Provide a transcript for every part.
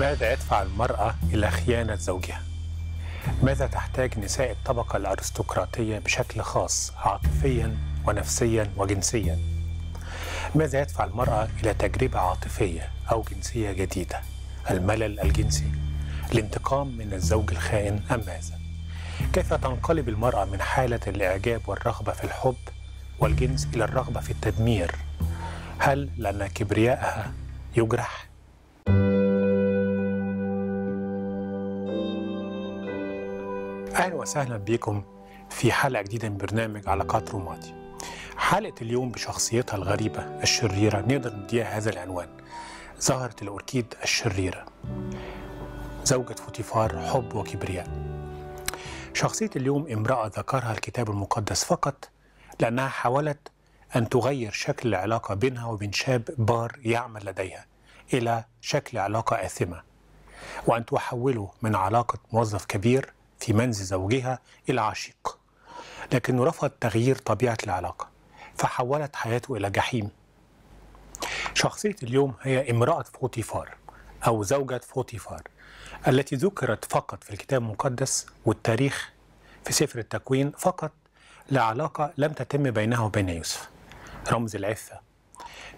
ماذا يدفع المرأة إلى خيانة زوجها؟ ماذا تحتاج نساء الطبقة الأرستقراطية بشكل خاص عاطفيا ونفسيا وجنسيا؟ ماذا يدفع المرأة إلى تجربة عاطفية أو جنسية جديدة؟ الملل الجنسي؟ الانتقام من الزوج الخائن أم ماذا؟ كيف تنقلب المرأة من حالة الإعجاب والرغبة في الحب والجنس إلى الرغبة في التدمير؟ هل لأن كبريائها يجرح؟ اهلا وسهلا بكم في حلقه جديده من برنامج علاقات رمادي. حلقه اليوم بشخصيتها الغريبه الشريره نقدر نديها هذا العنوان. زهره الاوركيد الشريره. زوجة فوتيفار حب وكبرياء. شخصيه اليوم امراه ذكرها الكتاب المقدس فقط لانها حاولت ان تغير شكل العلاقه بينها وبين شاب بار يعمل لديها الى شكل علاقه اثمه. وأن تحوله من علاقة موظف كبير في منزل زوجها عشيق لكنه رفض تغيير طبيعة العلاقة فحولت حياته إلى جحيم شخصية اليوم هي امرأة فوتيفار أو زوجة فوتيفار التي ذكرت فقط في الكتاب المقدس والتاريخ في سفر التكوين فقط لعلاقة لم تتم بينها وبين يوسف رمز العفة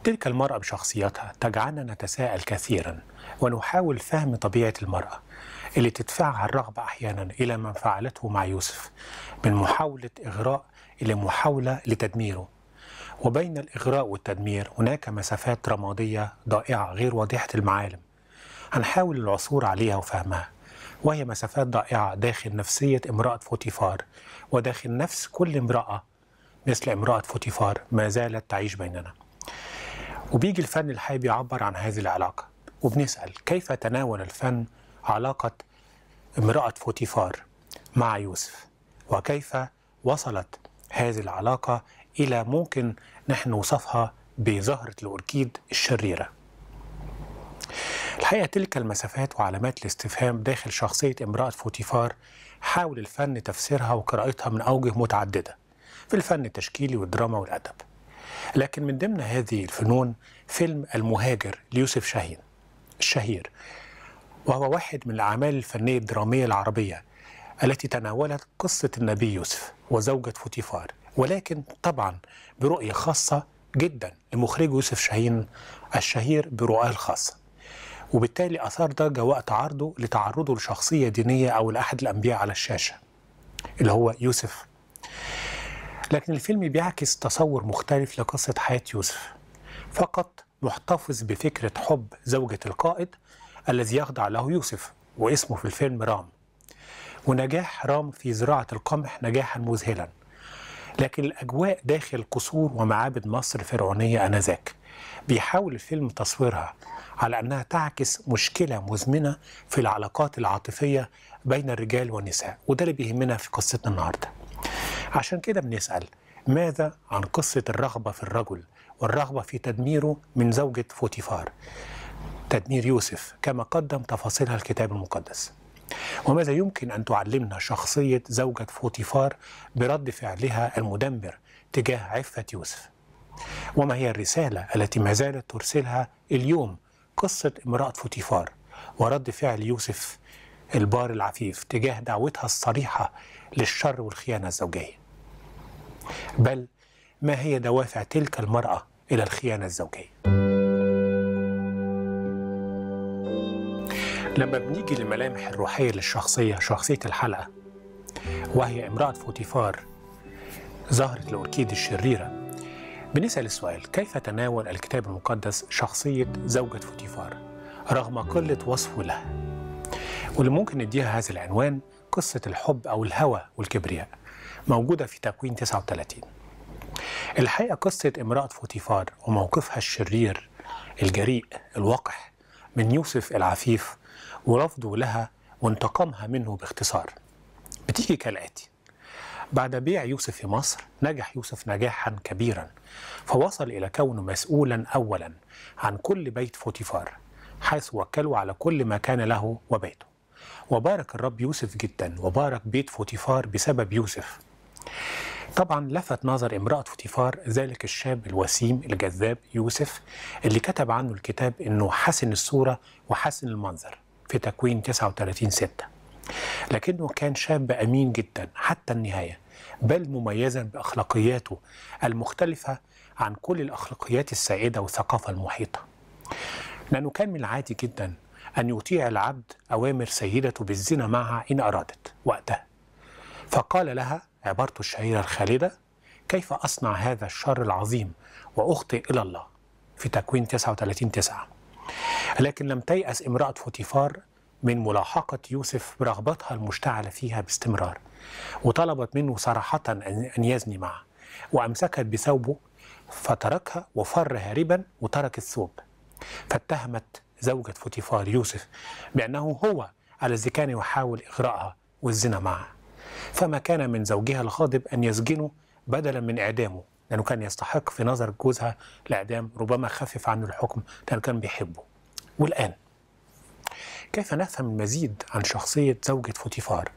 تلك المرأة بشخصيتها تجعلنا نتساءل كثيرا ونحاول فهم طبيعة المرأة اللي تدفعها الرغبة أحيانا إلى ما فعلته مع يوسف من محاولة إغراء إلى محاولة لتدميره وبين الإغراء والتدمير هناك مسافات رمادية ضائعة غير واضحة المعالم هنحاول العثور عليها وفهمها وهي مسافات ضائعة داخل نفسية امرأة فوتيفار وداخل نفس كل امرأة مثل امرأة فوتيفار ما زالت تعيش بيننا وبيجي الفن الحي بيعبر عن هذه العلاقة وبنسأل كيف تناول الفن علاقة امرأة فوتيفار مع يوسف وكيف وصلت هذه العلاقة إلى ممكن نحن نوصفها بزهرة الأوركيد الشريرة الحقيقة تلك المسافات وعلامات الاستفهام داخل شخصية امرأة فوتيفار حاول الفن تفسيرها وقراءتها من أوجه متعددة في الفن التشكيلي والدراما والأدب لكن من ضمن هذه الفنون فيلم المهاجر ليوسف شاهين الشهير وهو واحد من الأعمال الفنية الدرامية العربية التي تناولت قصة النبي يوسف وزوجة فوتيفار ولكن طبعا برؤية خاصة جدا لمخرج يوسف شاهين الشهير برؤاه الخاصة وبالتالي أثار ضجة وقت عرضه لتعرضه لشخصية دينية أو لأحد الأنبياء على الشاشة اللي هو يوسف لكن الفيلم بيعكس تصور مختلف لقصة حياة يوسف فقط محتفظ بفكرة حب زوجة القائد الذي يخضع له يوسف واسمه في الفيلم رام ونجاح رام في زراعة القمح نجاحا مذهلا لكن الأجواء داخل قصور ومعابد مصر الفرعونية آنذاك بيحاول الفيلم تصويرها على أنها تعكس مشكلة مزمنة في العلاقات العاطفية بين الرجال والنساء وده اللي بيهمنا في قصتنا النهاردة عشان كده بنسأل ماذا عن قصة الرغبة في الرجل والرغبة في تدميره من زوجة فوتيفار تدمير يوسف كما قدم تفاصيلها الكتاب المقدس وماذا يمكن أن تعلمنا شخصية زوجة فوتيفار برد فعلها المدمر تجاه عفة يوسف وما هي الرسالة التي ما زالت ترسلها اليوم قصة امرأة فوتيفار ورد فعل يوسف البار العفيف تجاه دعوتها الصريحة للشر والخيانة الزوجية بل ما هي دوافع تلك المرأة إلى الخيانة الزوجية؟ لما بنيجي للملامح الروحية للشخصية شخصية الحلقة وهي امرأة فوتيفار ظهرت الأوركيد الشريرة بنسأل السؤال كيف تناول الكتاب المقدس شخصية زوجة فوتيفار رغم قلة وصفه لها واللي ممكن نديها هذا العنوان قصة الحب أو الهوى والكبرياء موجودة في تكوين 39 الحقيقة قصة امرأة فوتيفار وموقفها الشرير الجريء الوقح من يوسف العفيف ورفضه لها وانتقامها منه باختصار بتيجي كالآتي بعد بيع يوسف في مصر نجح يوسف نجاحا كبيرا فوصل إلى كونه مسؤولا أولا عن كل بيت فوتيفار حيث وكله على كل ما كان له وبيته وبارك الرب يوسف جدا وبارك بيت فوتيفار بسبب يوسف طبعا لفت نظر امرأة فوتيفار ذلك الشاب الوسيم الجذاب يوسف اللي كتب عنه الكتاب انه حسن الصورة وحسن المنظر في تكوين 39 6 لكنه كان شاب أمين جدا حتى النهاية بل مميزا بأخلاقياته المختلفة عن كل الأخلاقيات السائدة والثقافة المحيطة لأنه كان من العادي جدا أن يطيع العبد أوامر سيدته بالزنا معها إن أرادت وقتها فقال لها عبارته الشهيرة الخالدة كيف أصنع هذا الشر العظيم وأخطئ إلى الله في تكوين 39 9 لكن لم تيأس امرأة فوتيفار من ملاحقة يوسف برغبتها المشتعلة فيها باستمرار وطلبت منه صراحة أن يزني معها وأمسكت بثوبه فتركها وفر هاربا وترك الثوب فاتهمت زوجة فوتيفار يوسف بأنه هو الذي كان يحاول إغراءها والزنا معها فما كان من زوجها الغاضب أن يسجنه بدلا من إعدامه لأنه كان يستحق في نظر جوزها الإعدام ربما خفف عنه الحكم لأنه كان بيحبه والآن كيف نفهم المزيد عن شخصية زوجة فوتيفار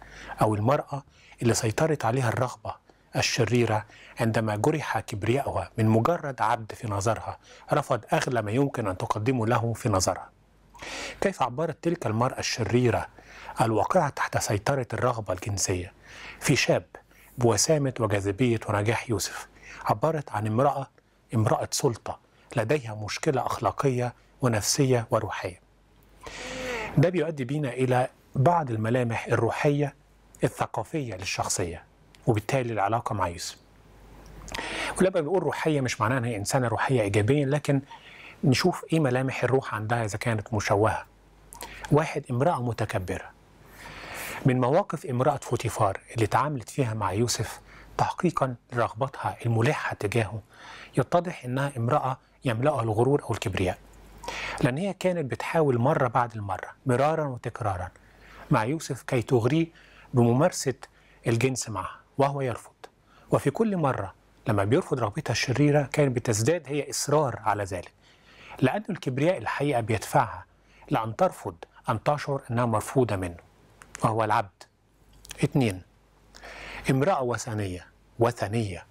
أو المرأة اللي سيطرت عليها الرغبة الشريرة عندما جرح كبريائها من مجرد عبد في نظرها رفض أغلى ما يمكن أن تقدمه له في نظرها كيف عبرت تلك المرأة الشريرة الواقعة تحت سيطرة الرغبة الجنسية في شاب بوسامة وجاذبية ونجاح يوسف عبرت عن امرأة امرأة سلطة لديها مشكلة أخلاقية ونفسية وروحية ده بيؤدي بينا إلى بعض الملامح الروحية الثقافية للشخصية وبالتالي العلاقة مع يوسف ولما بنقول روحية مش معناها هي إنسانة روحية إيجابيا لكن نشوف إيه ملامح الروح عندها إذا كانت مشوهة واحد امرأة متكبرة من مواقف امرأة فوتيفار اللي تعاملت فيها مع يوسف تحقيقا لرغبتها الملحة تجاهه يتضح إنها امرأة يملأها الغرور أو الكبرياء لأن هي كانت بتحاول مرة بعد المرة مرارا وتكرارا مع يوسف كي تغريه بممارسة الجنس معها وهو يرفض وفي كل مرة لما بيرفض رغبتها الشريرة كانت بتزداد هي إصرار على ذلك لأن الكبرياء الحقيقة بيدفعها لأن ترفض أن تشعر أنها مرفوضة منه وهو العبد اثنين امرأة وثنية وثنية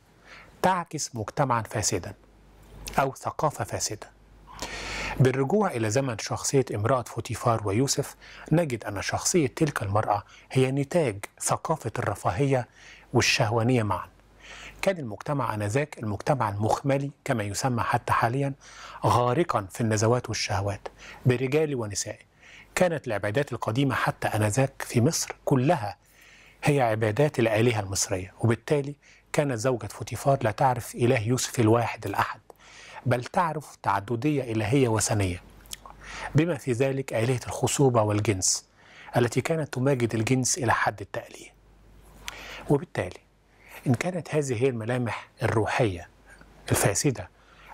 تعكس مجتمعا فاسدا أو ثقافة فاسدة بالرجوع إلى زمن شخصية امرأة فوتيفار ويوسف نجد أن شخصية تلك المرأة هي نتاج ثقافة الرفاهية والشهوانية معا كان المجتمع آنذاك المجتمع المخملي كما يسمى حتى حاليا غارقا في النزوات والشهوات برجال ونساء كانت العبادات القديمة حتى آنذاك في مصر كلها هي عبادات الآلهة المصرية وبالتالي كانت زوجة فوتيفار لا تعرف إله يوسف الواحد الأحد بل تعرف تعددية إلهية وثنية بما في ذلك آلهة الخصوبة والجنس التي كانت تماجد الجنس إلى حد التأليه وبالتالي إن كانت هذه هي الملامح الروحية الفاسدة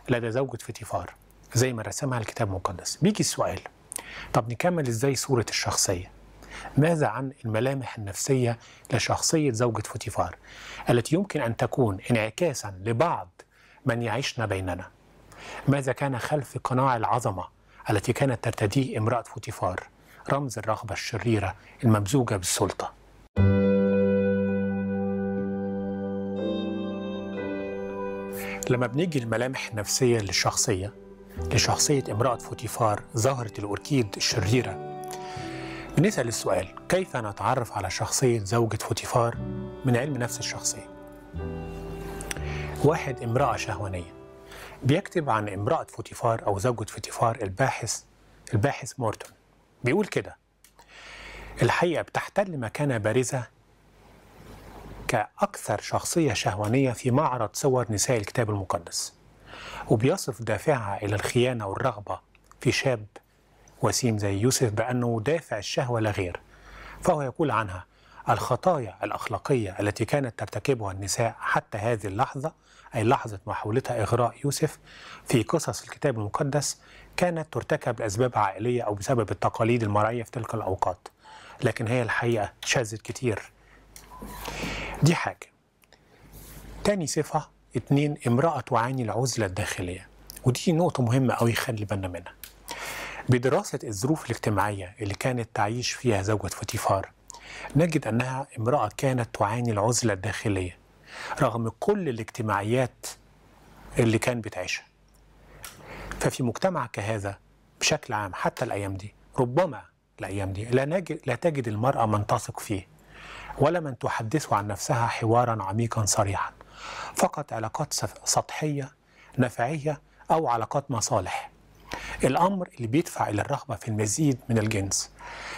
لدى زوجة فوتيفار زي ما رسمها الكتاب المقدس بيجي السؤال طب نكمل إزاي صورة الشخصية ماذا عن الملامح النفسية لشخصية زوجة فوتيفار التي يمكن أن تكون انعكاسا لبعض من يعيشنا بيننا ماذا كان خلف قناع العظمة التي كانت ترتديه امرأة فوتيفار رمز الرغبة الشريرة الممزوجة بالسلطة لما بنيجي الملامح النفسية للشخصية لشخصية امرأة فوتيفار ظهرت الأوركيد الشريرة نسأل السؤال كيف نتعرف على شخصية زوجة فوتيفار من علم نفس الشخصية واحد امرأة شهوانية بيكتب عن امرأة فوتيفار أو زوجة فوتيفار الباحث الباحث مورتون بيقول كده الحقيقة بتحتل مكانة بارزة كأكثر شخصية شهوانية في معرض صور نساء الكتاب المقدس وبيصف دافعها إلى الخيانة والرغبة في شاب وسيم زي يوسف بأنه دافع الشهوة لا غير فهو يقول عنها الخطايا الأخلاقية التي كانت ترتكبها النساء حتى هذه اللحظة أي لحظة محاولتها إغراء يوسف في قصص الكتاب المقدس كانت ترتكب لأسباب عائلية أو بسبب التقاليد المرعية في تلك الأوقات لكن هي الحقيقة شاذت كتير دي حاجة تاني صفة اتنين امرأة تعاني العزلة الداخلية ودي نقطة مهمة أوي يخلي بالنا منها بدراسة الظروف الاجتماعية اللي كانت تعيش فيها زوجة فوتيفار نجد أنها امرأة كانت تعاني العزلة الداخلية رغم كل الاجتماعيات اللي كان بتعيشها ففي مجتمع كهذا بشكل عام حتى الأيام دي ربما الأيام دي لا, نجد لا تجد المرأة من تثق فيه ولا من تحدثه عن نفسها حوارا عميقا صريحا فقط علاقات سطحية نفعية أو علاقات مصالح الأمر اللي بيدفع إلى الرغبة في المزيد من الجنس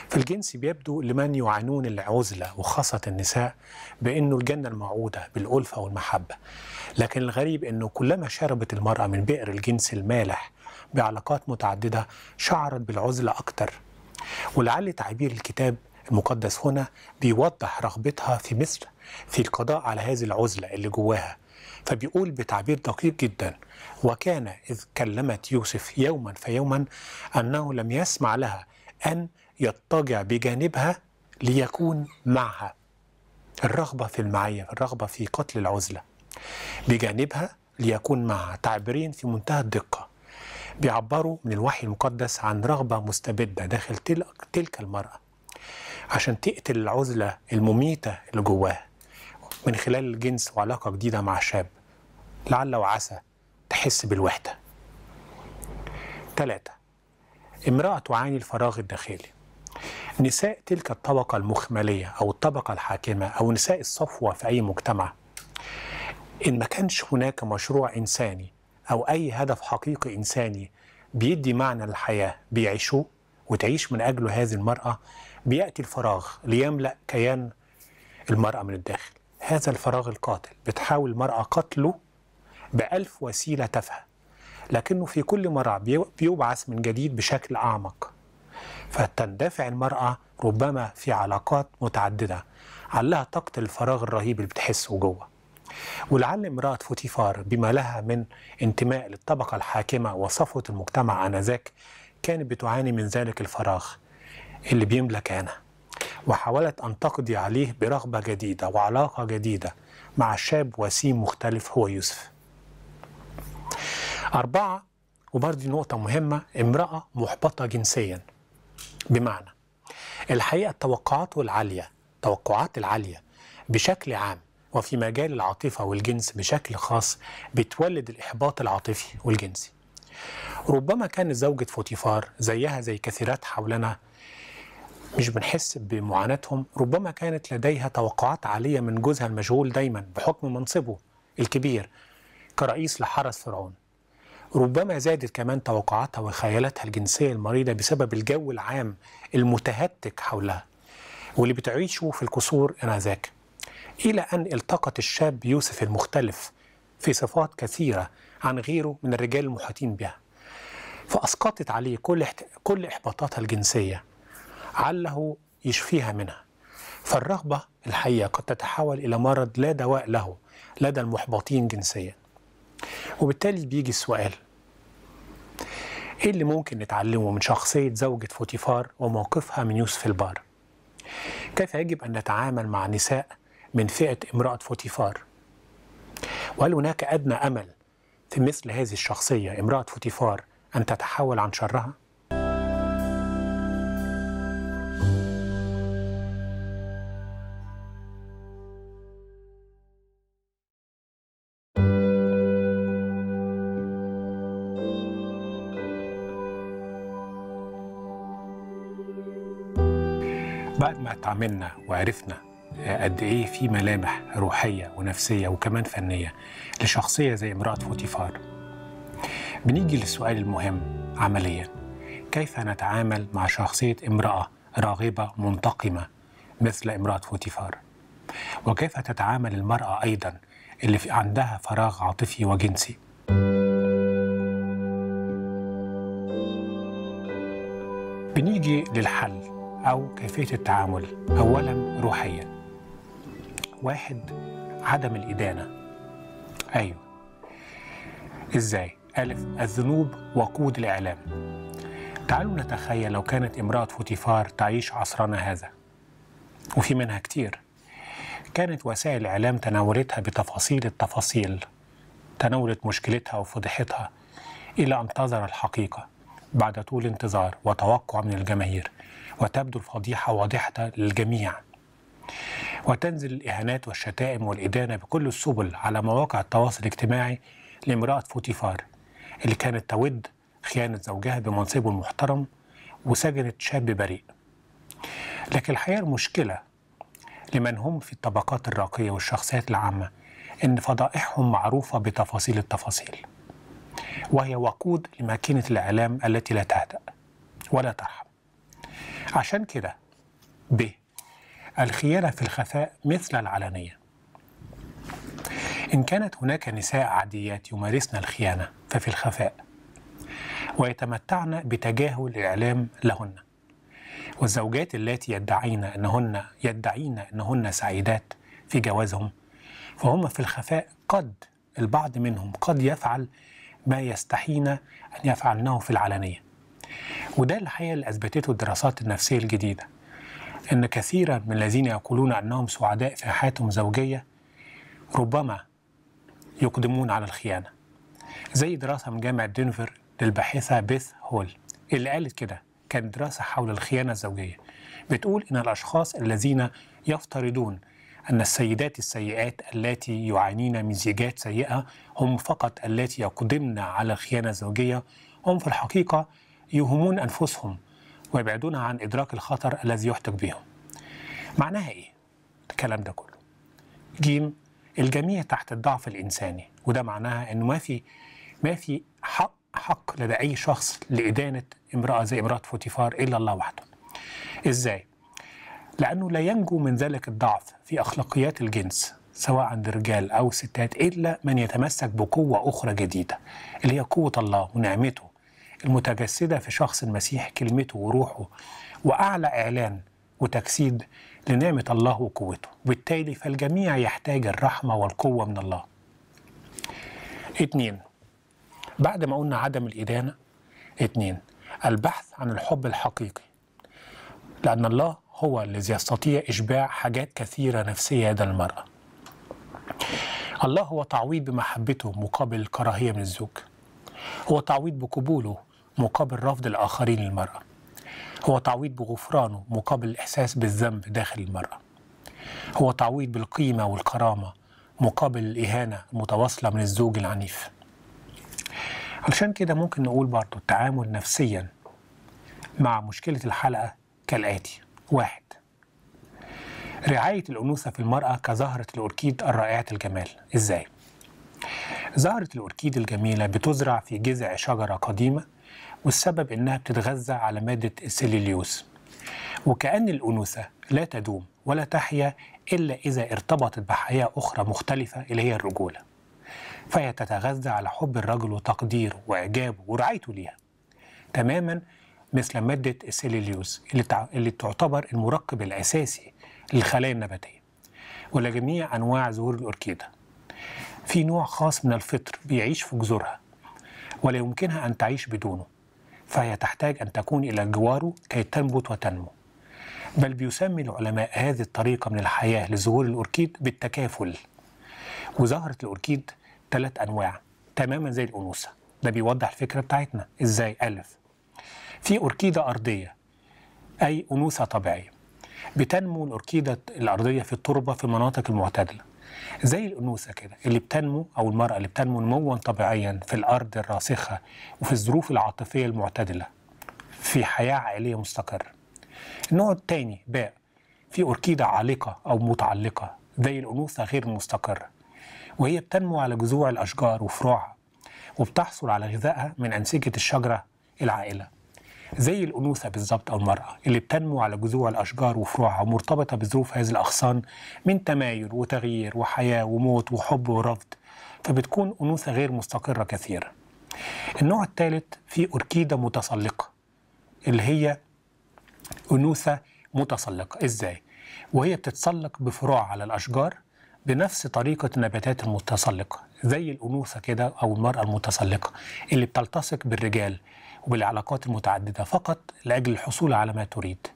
فالجنس بيبدو لمن يعانون العزلة وخاصة النساء بأنه الجنة الموعودة بالألفة والمحبة لكن الغريب أنه كلما شربت المرأة من بئر الجنس المالح بعلاقات متعددة شعرت بالعزلة أكتر ولعل تعبير الكتاب المقدس هنا بيوضح رغبتها في مثل في القضاء على هذه العزلة اللي جواها فبيقول بتعبير دقيق جدا وكان إذ كلمت يوسف يوما فيوما أنه لم يسمع لها أن يضطجع بجانبها ليكون معها الرغبة في المعية الرغبة في قتل العزلة بجانبها ليكون معها تعبيرين في منتهى الدقة بيعبروا من الوحي المقدس عن رغبة مستبدة داخل تلك المرأة عشان تقتل العزلة المميتة اللي جواها من خلال الجنس وعلاقة جديدة مع شاب لعل وعسى تحس بالوحدة ثلاثة امرأة تعاني الفراغ الداخلي نساء تلك الطبقة المخملية أو الطبقة الحاكمة أو نساء الصفوة في أي مجتمع إن ما كانش هناك مشروع إنساني أو أي هدف حقيقي إنساني بيدي معنى للحياة بيعيشوه وتعيش من أجله هذه المرأة بيأتي الفراغ ليملأ كيان المرأة من الداخل هذا الفراغ القاتل بتحاول المرأة قتله بألف وسيلة تافهة لكنه في كل مرة بيبعث من جديد بشكل أعمق فتندفع المرأة ربما في علاقات متعددة علها طاقة الفراغ الرهيب اللي بتحسه جوه ولعل امرأة فوتيفار بما لها من انتماء للطبقة الحاكمة وصفوة المجتمع آنذاك كانت بتعاني من ذلك الفراغ اللي بيملك كانها وحاولت أن تقضي عليه برغبة جديدة وعلاقة جديدة مع شاب وسيم مختلف هو يوسف أربعة وبرضه نقطة مهمة امرأة محبطة جنسيا بمعنى الحقيقة التوقعات العالية التوقعات العالية بشكل عام وفي مجال العاطفة والجنس بشكل خاص بتولد الإحباط العاطفي والجنسي ربما كانت زوجة فوتيفار زيها زي كثيرات حولنا مش بنحس بمعاناتهم ربما كانت لديها توقعات عالية من جوزها المشغول دايما بحكم منصبه الكبير كرئيس لحرس فرعون ربما زادت كمان توقعاتها وخيالاتها الجنسية المريضة بسبب الجو العام المتهتك حولها واللي بتعيشه في القصور انذاك إلى أن التقط الشاب يوسف المختلف في صفات كثيرة عن غيره من الرجال المحاطين بها فأسقطت عليه كل, كل إحباطاتها الجنسية عله يشفيها منها فالرغبة الحقيقة قد تتحول إلى مرض لا دواء له لدى المحبطين جنسيا وبالتالي بيجي السؤال إيه اللي ممكن نتعلمه من شخصية زوجة فوتيفار وموقفها من يوسف البار كيف يجب أن نتعامل مع نساء من فئة امرأة فوتيفار وهل هناك أدنى أمل في مثل هذه الشخصية امرأة فوتيفار أن تتحول عن شرها؟ بعد ما اتعاملنا وعرفنا آه، قد ايه في ملامح روحيه ونفسيه وكمان فنيه لشخصيه زي امراه فوتيفار بنيجي للسؤال المهم عمليا كيف نتعامل مع شخصيه امراه راغبه منتقمه مثل امراه فوتيفار وكيف تتعامل المراه ايضا اللي في عندها فراغ عاطفي وجنسي بنيجي للحل أو كيفية التعامل أولا روحيا واحد عدم الإدانة أيوة إزاي؟ ألف الذنوب وقود الإعلام تعالوا نتخيل لو كانت امرأة فوتيفار تعيش عصرنا هذا وفي منها كتير كانت وسائل الإعلام تناولتها بتفاصيل التفاصيل تناولت مشكلتها وفضحتها إلى أن تظهر الحقيقة بعد طول انتظار وتوقع من الجماهير وتبدو الفضيحة واضحة للجميع وتنزل الإهانات والشتائم والإدانة بكل السبل على مواقع التواصل الاجتماعي لامرأة فوتيفار اللي كانت تود خيانة زوجها بمنصبه المحترم وسجنت شاب بريء لكن الحقيقة المشكلة لمن هم في الطبقات الراقية والشخصيات العامة إن فضائحهم معروفة بتفاصيل التفاصيل وهي وقود لماكينة الإعلام التي لا تهدأ ولا ترحم عشان كده ب الخيانة في الخفاء مثل العلنية إن كانت هناك نساء عاديات يمارسن الخيانة ففي الخفاء ويتمتعن بتجاهل الإعلام لهن والزوجات اللاتي يدعين أنهن يدعين أنهن سعيدات في جوازهم فهم في الخفاء قد البعض منهم قد يفعل ما يستحين أن يفعلنه في العلنية وده الحقيقة اللي أثبتته الدراسات النفسية الجديدة أن كثيرا من الذين يقولون أنهم سعداء في حياتهم الزوجية ربما يقدمون على الخيانة زي دراسة من جامعة دنفر للباحثة بيث هول اللي قالت كده كانت دراسة حول الخيانة الزوجية بتقول إن الأشخاص الذين يفترضون أن السيدات السيئات التي يعانين من زيجات سيئة هم فقط التي يقدمن على الخيانة الزوجية هم في الحقيقة يوهمون أنفسهم ويبعدون عن إدراك الخطر الذي يحتك بهم معناها إيه؟ الكلام ده كله جيم الجميع تحت الضعف الإنساني وده معناها أنه ما في ما في حق حق لدى أي شخص لإدانة امرأة زي امرأة فوتيفار إلا الله وحده إزاي؟ لأنه لا ينجو من ذلك الضعف في أخلاقيات الجنس سواء عند رجال أو ستات إلا من يتمسك بقوة أخرى جديدة اللي هي قوة الله ونعمته المتجسدة في شخص المسيح كلمته وروحه وأعلى إعلان وتجسيد لنعمة الله وقوته وبالتالي فالجميع يحتاج الرحمة والقوة من الله اثنين بعد ما قلنا عدم الإدانة اثنين البحث عن الحب الحقيقي لأن الله هو الذي يستطيع إشباع حاجات كثيرة نفسية لدى المرأة الله هو تعويض بمحبته مقابل الكراهية من الزوج هو تعويض بقبوله مقابل رفض الآخرين للمرأة هو تعويض بغفرانه مقابل الإحساس بالذنب داخل المرأة هو تعويض بالقيمة والكرامة مقابل الإهانة المتواصلة من الزوج العنيف علشان كده ممكن نقول برضه التعامل نفسيا مع مشكلة الحلقة كالآتي واحد رعاية الأنوثة في المرأة كزهرة الأوركيد الرائعة الجمال إزاي؟ زهرة الأوركيد الجميلة بتزرع في جذع شجرة قديمة والسبب انها بتتغذى على ماده السليليوز وكأن الأنوثة لا تدوم ولا تحيا إلا إذا ارتبطت بحياة أخرى مختلفة اللي هي الرجولة فهي تتغذى على حب الرجل وتقديره وإعجابه ورعايته ليها تماما مثل مادة السليليوز اللي, اللي تعتبر المركب الأساسي للخلايا النباتية ولجميع أنواع زهور الأوركيدة في نوع خاص من الفطر بيعيش في جذورها ولا يمكنها أن تعيش بدونه فهي تحتاج أن تكون إلى جواره كي تنبت وتنمو بل بيسمي العلماء هذه الطريقة من الحياة لظهور الأوركيد بالتكافل وظهرت الأوركيد ثلاث أنواع تماما زي الأنوثة ده بيوضح الفكرة بتاعتنا إزاي ألف في أوركيدة أرضية أي أنوثة طبيعية بتنمو الأوركيدة الأرضية في التربة في المناطق المعتدلة زي الانوثه كده اللي بتنمو او المراه اللي بتنمو نموا طبيعيا في الارض الراسخه وفي الظروف العاطفيه المعتدله في حياه عائليه مستقره. النوع الثاني باء في أوركيدة عالقة أو متعلقة زي الأنوثة غير مستقرة وهي بتنمو على جذوع الأشجار وفروعها وبتحصل على غذائها من أنسجة الشجرة العائلة زي الأنوثة بالظبط أو المرأة اللي بتنمو على جذوع الأشجار وفروعها ومرتبطة بظروف هذه الأغصان من تمايل وتغيير وحياة وموت وحب ورفض فبتكون أنوثة غير مستقرة كثيرا النوع الثالث في أوركيدة متسلقة اللي هي أنوثة متسلقة إزاي؟ وهي بتتسلق بفروع على الأشجار بنفس طريقة النباتات المتسلقة زي الأنوثة كده أو المرأة المتسلقة اللي بتلتصق بالرجال وبالعلاقات المتعددة فقط لأجل الحصول على ما تريد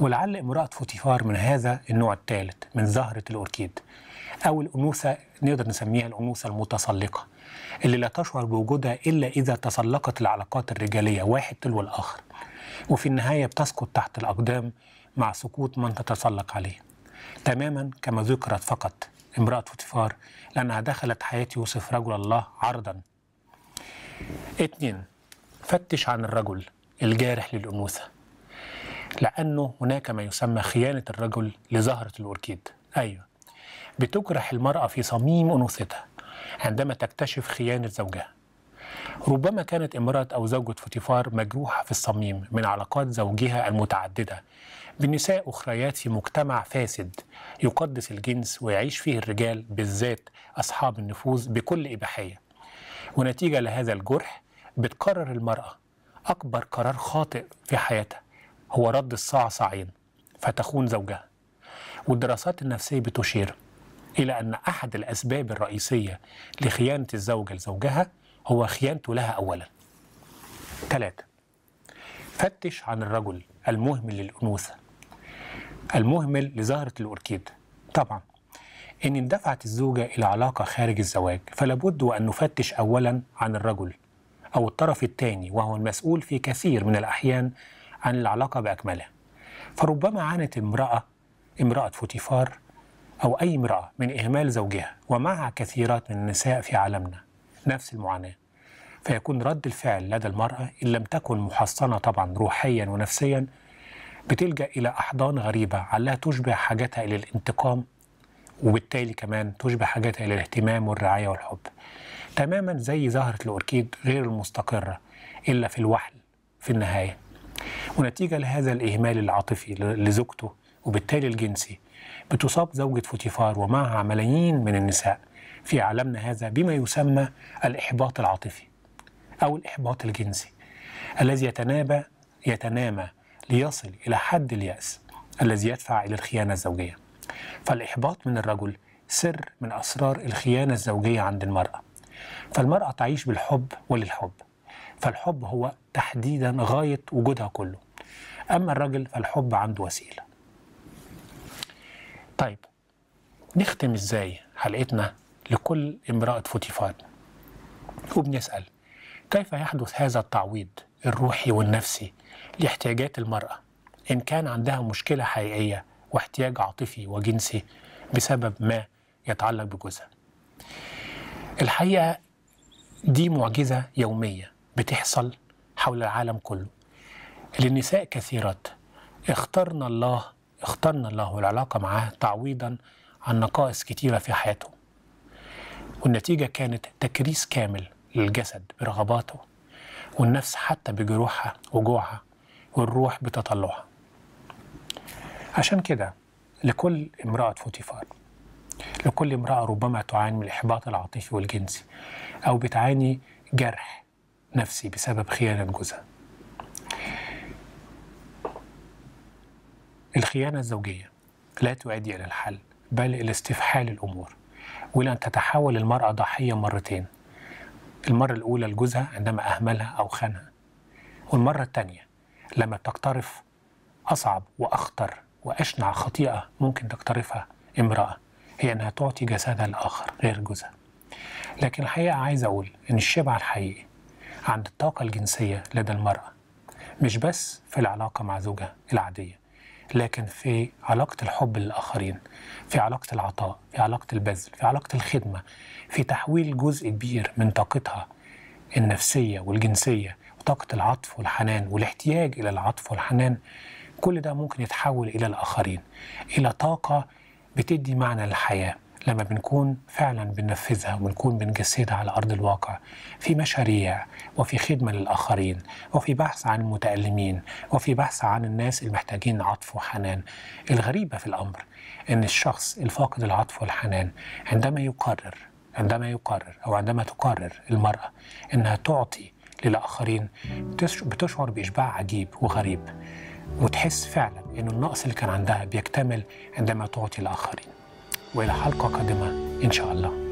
ولعل امرأة فوتيفار من هذا النوع الثالث من زهرة الأوركيد أو الأنوثة نقدر نسميها الأنوثة المتسلقة اللي لا تشعر بوجودها إلا إذا تسلقت العلاقات الرجالية واحد تلو الآخر وفي النهاية بتسقط تحت الأقدام مع سقوط من تتسلق عليه تماما كما ذكرت فقط امرأة فوتيفار لأنها دخلت حياة يوسف رجل الله عرضا اثنين فتش عن الرجل الجارح للأنوثة لأنه هناك ما يسمى خيانة الرجل لزهرة الأوركيد أيوة بتجرح المرأة في صميم أنوثتها عندما تكتشف خيانة زوجها ربما كانت امرأة أو زوجة فوتيفار مجروحة في الصميم من علاقات زوجها المتعددة بنساء أخريات في مجتمع فاسد يقدس الجنس ويعيش فيه الرجال بالذات أصحاب النفوذ بكل إباحية ونتيجة لهذا الجرح بتقرر المرأة أكبر قرار خاطئ في حياتها هو رد الصاع صاعين فتخون زوجها والدراسات النفسية بتشير إلى أن أحد الأسباب الرئيسية لخيانة الزوجة لزوجها هو خيانته لها أولا ثلاثة فتش عن الرجل المهمل للأنوثة المهمل لزهرة الأوركيد طبعا إن اندفعت الزوجة إلى علاقة خارج الزواج فلابد وأن نفتش أولا عن الرجل أو الطرف الثاني وهو المسؤول في كثير من الأحيان عن العلاقة بأكملها فربما عانت امرأة امرأة فوتيفار أو أي امرأة من إهمال زوجها ومعها كثيرات من النساء في عالمنا نفس المعاناة فيكون رد الفعل لدى المرأة إن لم تكن محصنة طبعا روحيا ونفسيا بتلجأ إلى أحضان غريبة على تشبه حاجتها إلى الانتقام وبالتالي كمان تشبه حاجتها إلى الاهتمام والرعاية والحب تماما زي زهرة الأوركيد غير المستقرة إلا في الوحل في النهاية ونتيجة لهذا الإهمال العاطفي لزوجته وبالتالي الجنسي بتصاب زوجة فوتيفار ومعها ملايين من النساء في عالمنا هذا بما يسمى الإحباط العاطفي أو الإحباط الجنسي الذي يتنابى يتنامى ليصل إلى حد اليأس الذي يدفع إلى الخيانة الزوجية فالإحباط من الرجل سر من أسرار الخيانة الزوجية عند المرأة فالمرأة تعيش بالحب وللحب فالحب هو تحديدا غاية وجودها كله أما الرجل فالحب عنده وسيلة طيب نختم إزاي حلقتنا لكل امرأة فوتيفار وبنسأل كيف يحدث هذا التعويض الروحي والنفسي لاحتياجات المرأة إن كان عندها مشكلة حقيقية واحتياج عاطفي وجنسي بسبب ما يتعلق بجوزها الحقيقه دي معجزه يوميه بتحصل حول العالم كله للنساء كثيرات اخترنا الله اخترنا الله والعلاقه معاه تعويضا عن نقائص كثيره في حياتهم والنتيجه كانت تكريس كامل للجسد برغباته والنفس حتى بجروحها وجوعها والروح بتطلعها عشان كده لكل امرأة فوتيفار لكل امرأة ربما تعاني من الإحباط العاطفي والجنسي أو بتعاني جرح نفسي بسبب خيانة جوزها الخيانة الزوجية لا تؤدي إلى الحل بل إلى استفحال الأمور وإلى أن تتحول المرأة ضحية مرتين المرة الأولى لجوزها عندما أهملها أو خانها والمرة الثانية لما تقترف أصعب وأخطر وأشنع خطيئة ممكن تقترفها امرأة هي انها تعطي جسدها الاخر غير جوزها لكن الحقيقه عايز اقول ان الشبع الحقيقي عند الطاقه الجنسيه لدى المراه مش بس في العلاقه مع زوجها العاديه لكن في علاقة الحب للآخرين في علاقة العطاء في علاقة البذل في علاقة الخدمة في تحويل جزء كبير من طاقتها النفسية والجنسية وطاقة العطف والحنان والاحتياج إلى العطف والحنان كل ده ممكن يتحول إلى الآخرين إلى طاقة بتدي معنى للحياه لما بنكون فعلا بننفذها وبنكون بنجسدها على ارض الواقع في مشاريع وفي خدمه للاخرين وفي بحث عن المتالمين وفي بحث عن الناس المحتاجين عطف وحنان الغريبه في الامر ان الشخص الفاقد العطف والحنان عندما يقرر عندما يقرر او عندما تقرر المراه انها تعطي للاخرين بتشعر باشباع عجيب وغريب وتحس فعلا إن النقص اللي كان عندها بيكتمل عندما تعطي الآخرين وإلى حلقة قادمة إن شاء الله